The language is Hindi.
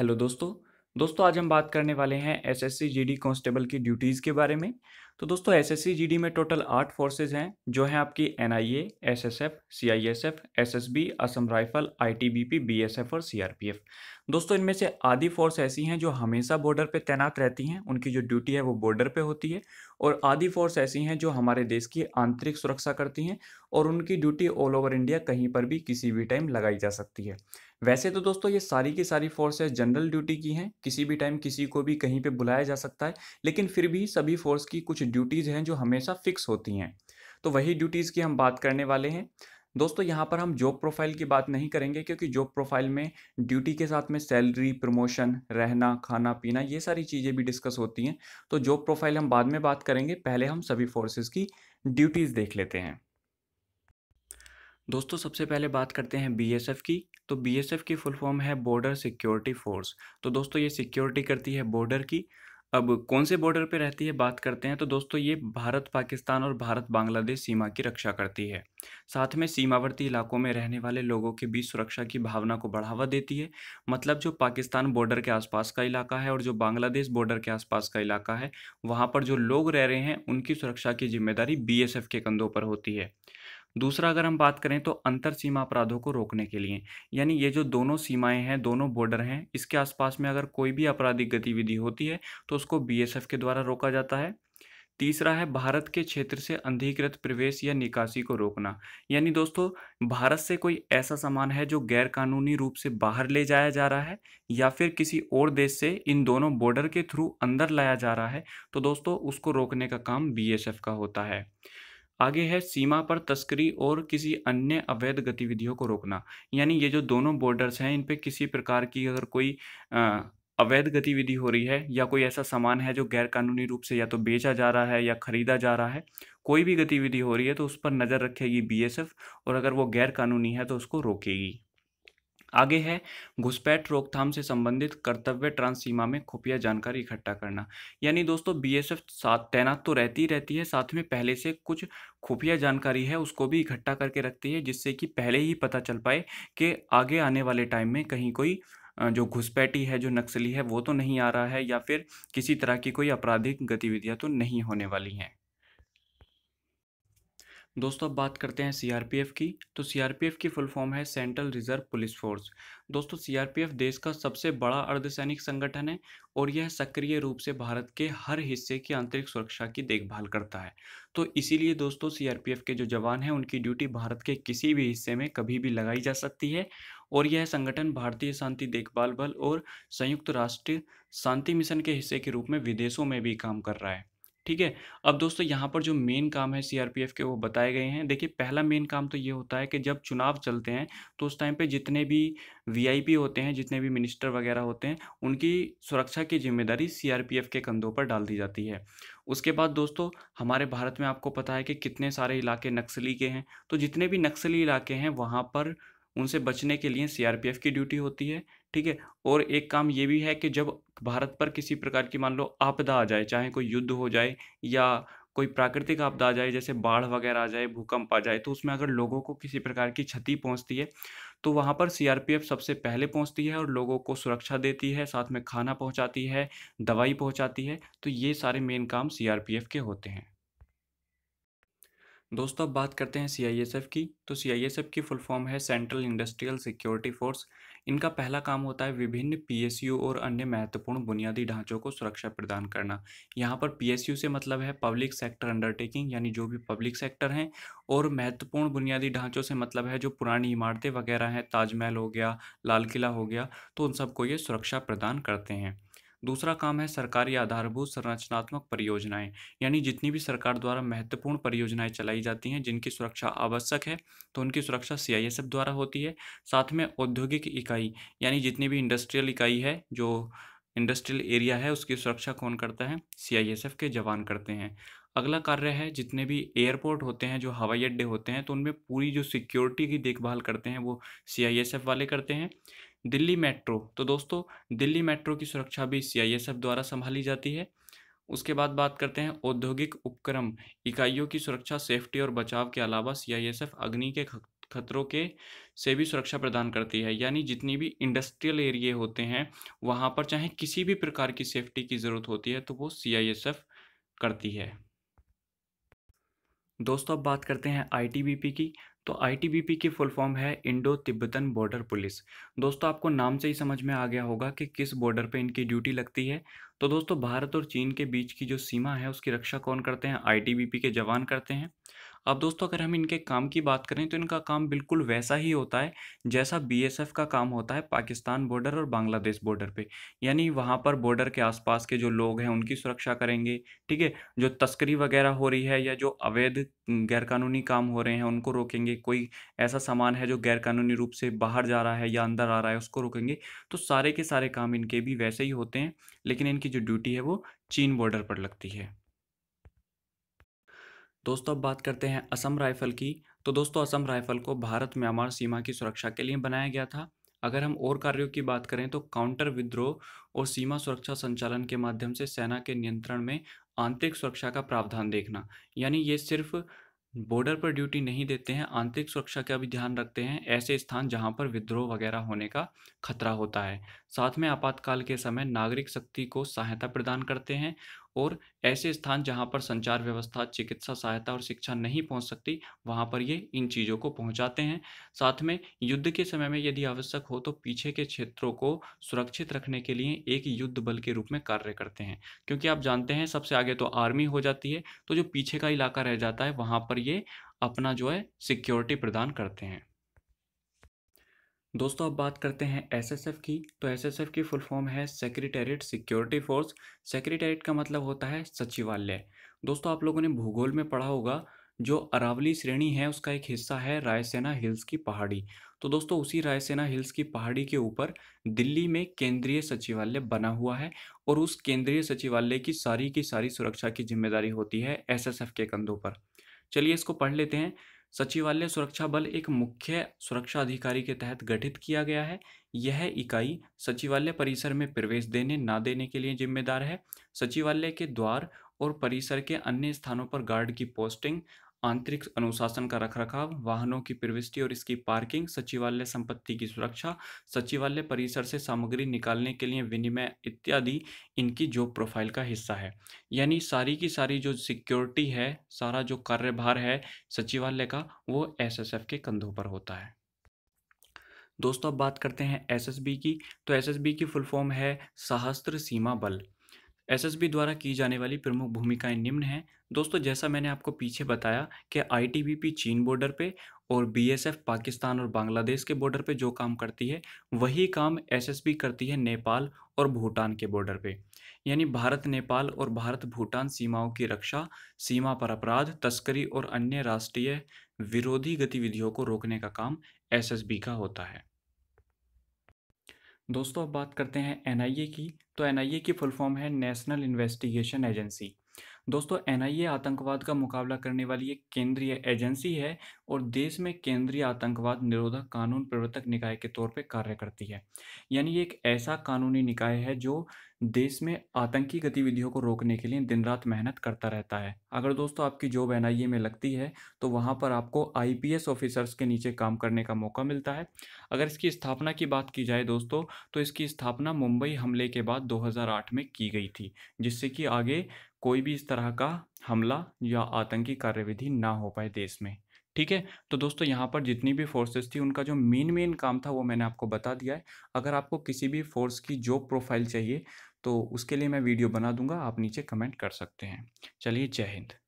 हेलो दोस्तों दोस्तों आज हम बात करने वाले हैं एसएससी जीडी कांस्टेबल की ड्यूटीज़ के बारे में तो दोस्तों एसएससी जीडी में टोटल आठ फोर्सेज हैं जो हैं आपकी NIA, SSF, CISF, SSB, Assam rifle ITBP, BSF और सीआरपीएफ दोस्तों इनमें से आधी फोर्स ऐसी हैं जो हमेशा बॉर्डर पर तैनात रहती हैं उनकी जो ड्यूटी है वो बॉर्डर पर होती है और आधी फोर्स ऐसी हैं जो हमारे देश की आंतरिक सुरक्षा करती हैं और उनकी ड्यूटी ऑल ओवर इंडिया कहीं पर भी किसी भी टाइम लगाई जा सकती है वैसे तो दोस्तों ये सारी की सारी फोर्सेस जनरल ड्यूटी की हैं किसी भी टाइम किसी को भी कहीं पे बुलाया जा सकता है लेकिन फिर भी सभी फोर्स की कुछ ड्यूटीज़ हैं जो हमेशा फिक्स होती हैं तो वही ड्यूटीज़ की हम बात करने वाले हैं दोस्तों यहाँ पर हम जॉब प्रोफाइल की बात नहीं करेंगे क्योंकि जॉब प्रोफाइल में ड्यूटी के साथ में सैलरी प्रमोशन रहना खाना पीना ये सारी चीज़ें भी डिस्कस होती हैं तो जॉब प्रोफाइल हम बाद में बात करेंगे पहले हम सभी फोर्सेस की ड्यूटीज़ देख लेते हैं दोस्तों सबसे पहले बात करते हैं बीएसएफ की तो बी एस एफ की फुल फॉर्म है बॉर्डर सिक्योरिटी फोर्स तो दोस्तों ये सिक्योरिटी करती है बॉर्डर की अब कौन से बॉर्डर पे रहती है बात करते हैं तो दोस्तों ये भारत पाकिस्तान और भारत बांग्लादेश सीमा की रक्षा करती है साथ में सीमावर्ती इलाकों में रहने वाले लोगों के बीच सुरक्षा की भावना को बढ़ावा देती है मतलब जो पाकिस्तान बॉर्डर के आसपास का इलाका है और जो बांग्लादेश बॉर्डर के आसपास का इलाका है वहाँ पर जो लोग रह रहे हैं उनकी सुरक्षा की जिम्मेदारी बी के कंधों पर होती है दूसरा अगर हम बात करें तो अंतर सीमा अपराधों को रोकने के लिए यानी ये जो दोनों सीमाएं हैं दोनों बॉर्डर हैं इसके आसपास में अगर कोई भी आपराधिक गतिविधि होती है तो उसको बीएसएफ के द्वारा रोका जाता है तीसरा है भारत के क्षेत्र से अंधिकृत प्रवेश या निकासी को रोकना यानी दोस्तों भारत से कोई ऐसा सामान है जो गैर कानूनी रूप से बाहर ले जाया जा रहा है या फिर किसी और देश से इन दोनों बॉर्डर के थ्रू अंदर लाया जा रहा है तो दोस्तों उसको रोकने का काम बीएसएफ का होता है आगे है सीमा पर तस्करी और किसी अन्य अवैध गतिविधियों को रोकना यानी ये जो दोनों बॉर्डर्स हैं इन पर किसी प्रकार की अगर कोई आ, अवैध गतिविधि हो रही है या कोई ऐसा सामान है जो गैरकानूनी रूप से या तो बेचा जा रहा है या ख़रीदा जा रहा है कोई भी गतिविधि हो रही है तो उस पर नज़र रखेगी बीएसएफ और अगर वो गैरकानूनी है तो उसको रोकेगी आगे है घुसपैठ रोकथाम से संबंधित कर्तव्य ट्रांस सीमा में खुफिया जानकारी इकट्ठा करना यानी दोस्तों बीएसएफ साथ तैनात तो रहती ही रहती है साथ में पहले से कुछ खुफिया जानकारी है उसको भी इकट्ठा करके रखती है जिससे कि पहले ही पता चल पाए कि आगे आने वाले टाइम में कहीं कोई जो घुसपैठी है जो नक्सली है वो तो नहीं आ रहा है या फिर किसी तरह की कोई आपराधिक गतिविधियाँ तो नहीं होने वाली हैं दोस्तों अब बात करते हैं सीआरपीएफ की तो सीआरपीएफ की फुल फॉर्म है सेंट्रल रिजर्व पुलिस फोर्स दोस्तों सीआरपीएफ देश का सबसे बड़ा अर्धसैनिक संगठन है और यह सक्रिय रूप से भारत के हर हिस्से की आंतरिक सुरक्षा की देखभाल करता है तो इसीलिए दोस्तों सीआरपीएफ के जो जवान हैं उनकी ड्यूटी भारत के किसी भी हिस्से में कभी भी लगाई जा सकती है और यह संगठन भारतीय शांति देखभाल बल और संयुक्त राष्ट्र शांति मिशन के हिस्से के रूप में विदेशों में भी काम कर रहा है ठीक है अब दोस्तों यहाँ पर जो मेन काम है सीआरपीएफ के वो बताए गए हैं देखिए पहला मेन काम तो ये होता है कि जब चुनाव चलते हैं तो उस टाइम पे जितने भी वीआईपी होते हैं जितने भी मिनिस्टर वगैरह होते हैं उनकी सुरक्षा की जिम्मेदारी सीआरपीएफ के कंधों पर डाल दी जाती है उसके बाद दोस्तों हमारे भारत में आपको पता है कि कितने सारे इलाके नक्सली के हैं तो जितने भी नक्सली इलाके हैं वहाँ पर उनसे बचने के लिए सीआरपीएफ की ड्यूटी होती है ठीक है और एक काम ये भी है कि जब भारत पर किसी प्रकार की मान लो आपदा आ जाए चाहे कोई युद्ध हो जाए या कोई प्राकृतिक आपदा आ जाए जैसे बाढ़ वगैरह आ जाए भूकंप आ जाए तो उसमें अगर लोगों को किसी प्रकार की क्षति पहुंचती है तो वहाँ पर सीआरपीएफ सबसे पहले पहुंचती है और लोगों को सुरक्षा देती है साथ में खाना पहुंचाती है दवाई पहुंचाती है तो ये सारे मेन काम सीआरपीएफ के होते हैं दोस्तों अब बात करते हैं सीआईएसएफ की तो सीआईएसएफ की फुल फॉर्म है सेंट्रल इंडस्ट्रियल सिक्योरिटी फोर्स इनका पहला काम होता है विभिन्न पीएसयू और अन्य महत्वपूर्ण बुनियादी ढांचों को सुरक्षा प्रदान करना यहाँ पर पीएसयू से मतलब है पब्लिक सेक्टर अंडरटेकिंग यानी जो भी पब्लिक सेक्टर हैं और महत्वपूर्ण बुनियादी ढांचों से मतलब है जो पुरानी इमारतें वगैरह हैं ताजमहल हो गया लाल किला हो गया तो उन सबको ये सुरक्षा प्रदान करते हैं दूसरा काम है सरकारी आधारभूत संरचनात्मक परियोजनाएं यानी जितनी भी सरकार द्वारा महत्वपूर्ण परियोजनाएं चलाई जाती हैं जिनकी सुरक्षा आवश्यक है तो उनकी सुरक्षा सीआईएसएफ द्वारा होती है साथ में औद्योगिक इकाई यानी जितनी भी इंडस्ट्रियल इकाई है जो इंडस्ट्रियल एरिया है उसकी सुरक्षा कौन करता है सीआईएसएफ के जवान करते हैं अगला कार्य है जितने भी एयरपोर्ट होते हैं जो हवाई अड्डे होते हैं तो उनमें पूरी जो सिक्योरिटी की देखभाल करते हैं वो सीआईएसएफ वाले करते हैं दिल्ली मेट्रो तो दोस्तों दिल्ली मेट्रो की सुरक्षा भी सीआईएसएफ द्वारा संभाली जाती है उसके बाद बात करते हैं औद्योगिक उपक्रम इकाइयों की सुरक्षा सेफ्टी और बचाव के अलावा सीआईएसएफ अग्नि के खतरों के से भी सुरक्षा प्रदान करती है यानी जितनी भी इंडस्ट्रियल एरिए होते हैं वहाँ पर चाहे किसी भी प्रकार की सेफ्टी की ज़रूरत होती है तो वो सी करती है दोस्तों अब बात करते हैं आईटीबीपी की तो आईटीबीपी की फुल फॉर्म है इंडो तिब्बतन बॉर्डर पुलिस दोस्तों आपको नाम से ही समझ में आ गया होगा कि किस बॉर्डर पे इनकी ड्यूटी लगती है तो दोस्तों भारत और चीन के बीच की जो सीमा है उसकी रक्षा कौन करते हैं आईटीबीपी के जवान करते हैं अब दोस्तों अगर हम इनके काम की बात करें तो इनका काम बिल्कुल वैसा ही होता है जैसा एफ का काम होता है पाकिस्तान बॉर्डर और बांग्लादेश बॉर्डर पर यानी वहाँ पर बॉर्डर के आसपास के जो लोग हैं उनकी सुरक्षा करेंगे ठीक है जो तस्करी वगैरह हो रही है या जो अवैध गैरकानूनी काम हो रहे हैं उनको रोकेंगे कोई ऐसा सामान है जो गैरकानूनी रूप से बाहर जा रहा है या अंदर आ रहा है उसको रोकेंगे तो सारे के सारे काम इनके भी वैसे ही होते हैं लेकिन इनकी जो ड्यूटी है वो चीन बॉर्डर पर लगती है दोस्तों अब बात करते हैं असम राइफल की तो दोस्तों असम राइफल को भारत म्यांमार सीमा की सुरक्षा के लिए बनाया गया था अगर हम और कार्यों की बात करें तो काउंटर विद्रोह और सीमा सुरक्षा संचालन के माध्यम से सेना के नियंत्रण में आंतरिक सुरक्षा का प्रावधान देखना यानी ये सिर्फ बॉर्डर पर ड्यूटी नहीं देते हैं आंतरिक सुरक्षा का भी ध्यान रखते हैं ऐसे स्थान जहां पर विद्रोह वगैरह होने का खतरा होता है साथ में आपातकाल के समय नागरिक शक्ति को सहायता प्रदान करते हैं और ऐसे स्थान जहाँ पर संचार व्यवस्था चिकित्सा सहायता और शिक्षा नहीं पहुँच सकती वहाँ पर ये इन चीज़ों को पहुँचाते हैं साथ में युद्ध के समय में यदि आवश्यक हो तो पीछे के क्षेत्रों को सुरक्षित रखने के लिए एक युद्ध बल के रूप में कार्य करते हैं क्योंकि आप जानते हैं सबसे आगे तो आर्मी हो जाती है तो जो पीछे का इलाका रह जाता है वहाँ पर ये अपना जो है सिक्योरिटी प्रदान करते हैं दोस्तों अब बात करते हैं एसएसएफ की तो एसएसएफ की फुल फॉर्म है सेक्रेटेरिएट सिक्योरिटी फोर्स सेक्रेटेरिएट का मतलब होता है सचिवालय दोस्तों आप लोगों ने भूगोल में पढ़ा होगा जो अरावली श्रेणी है उसका एक हिस्सा है रायसेना हिल्स की पहाड़ी तो दोस्तों उसी रायसेना हिल्स की पहाड़ी के ऊपर दिल्ली में केंद्रीय सचिवालय बना हुआ है और उस केंद्रीय सचिवालय की सारी की सारी सुरक्षा की जिम्मेदारी होती है एसएसएफ के कंधों पर चलिए इसको पढ़ लेते हैं सचिवालय सुरक्षा बल एक मुख्य सुरक्षा अधिकारी के तहत गठित किया गया है यह इकाई सचिवालय परिसर में प्रवेश देने ना देने के लिए जिम्मेदार है सचिवालय के द्वार और परिसर के अन्य स्थानों पर गार्ड की पोस्टिंग आंतरिक अनुशासन का रखरखाव वाहनों की प्रविष्टि और इसकी पार्किंग सचिवालय संपत्ति की सुरक्षा सचिवालय परिसर से सामग्री निकालने के लिए विनिमय इत्यादि इनकी जॉब प्रोफाइल का हिस्सा है यानी सारी की सारी जो सिक्योरिटी है सारा जो कार्यभार है सचिवालय का वो एसएसएफ के कंधों पर होता है दोस्तों अब बात करते हैं एसएसबी की तो एसएसबी की फुल फॉर्म है सहस्त्र सीमा बल एसएसबी द्वारा की जाने वाली प्रमुख भूमिकाएं निम्न हैं दोस्तों जैसा मैंने आपको पीछे बताया कि आईटीबीपी चीन बॉर्डर पे और बीएसएफ पाकिस्तान और बांग्लादेश के बॉर्डर पे जो काम करती है वही काम एसएसबी करती है नेपाल और भूटान के बॉर्डर पे यानी भारत नेपाल और भारत भूटान सीमाओं की रक्षा सीमा पर अपराध तस्करी और अन्य राष्ट्रीय विरोधी गतिविधियों को रोकने का काम एस का होता है दोस्तों अब बात करते हैं एन की तो एन की फुल फॉर्म है नेशनल इन्वेस्टिगेशन एजेंसी दोस्तों एनआईए आतंकवाद का मुकाबला करने वाली एक केंद्रीय एजेंसी है और देश में केंद्रीय आतंकवाद निरोधक कानून प्रवर्तक निकाय के तौर पर कार्य करती है यानी एक ऐसा कानूनी निकाय है जो देश में आतंकी गतिविधियों को रोकने के लिए दिन रात मेहनत करता रहता है अगर दोस्तों आपकी जॉब एन में लगती है तो वहाँ पर आपको आई ऑफिसर्स के नीचे काम करने का मौका मिलता है अगर इसकी स्थापना की बात की जाए दोस्तों तो इसकी स्थापना मुंबई हमले के बाद 2008 में की गई थी जिससे कि आगे कोई भी इस तरह का हमला या आतंकी कार्यविधि ना हो पाए देश में ठीक है तो दोस्तों यहाँ पर जितनी भी फोर्सेस थी उनका जो मेन मेन काम था वो मैंने आपको बता दिया है अगर आपको किसी भी फोर्स की जॉब प्रोफाइल चाहिए तो उसके लिए मैं वीडियो बना दूंगा आप नीचे कमेंट कर सकते हैं चलिए जय हिंद